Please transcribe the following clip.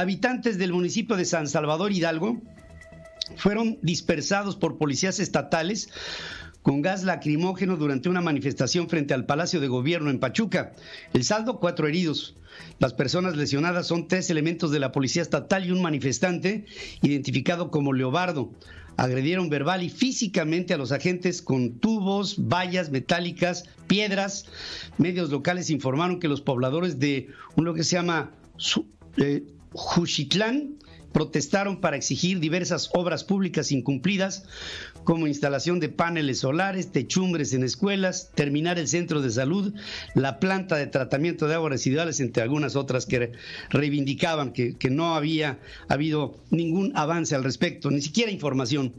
habitantes del municipio de San Salvador Hidalgo fueron dispersados por policías estatales con gas lacrimógeno durante una manifestación frente al Palacio de Gobierno en Pachuca. El saldo, cuatro heridos. Las personas lesionadas son tres elementos de la Policía Estatal y un manifestante identificado como Leobardo. Agredieron verbal y físicamente a los agentes con tubos, vallas metálicas, piedras. Medios locales informaron que los pobladores de un lo que se llama... Eh, Juchitlán protestaron para exigir diversas obras públicas incumplidas, como instalación de paneles solares, techumbres en escuelas, terminar el centro de salud, la planta de tratamiento de aguas residuales, entre algunas otras que reivindicaban que, que no había habido ningún avance al respecto, ni siquiera información.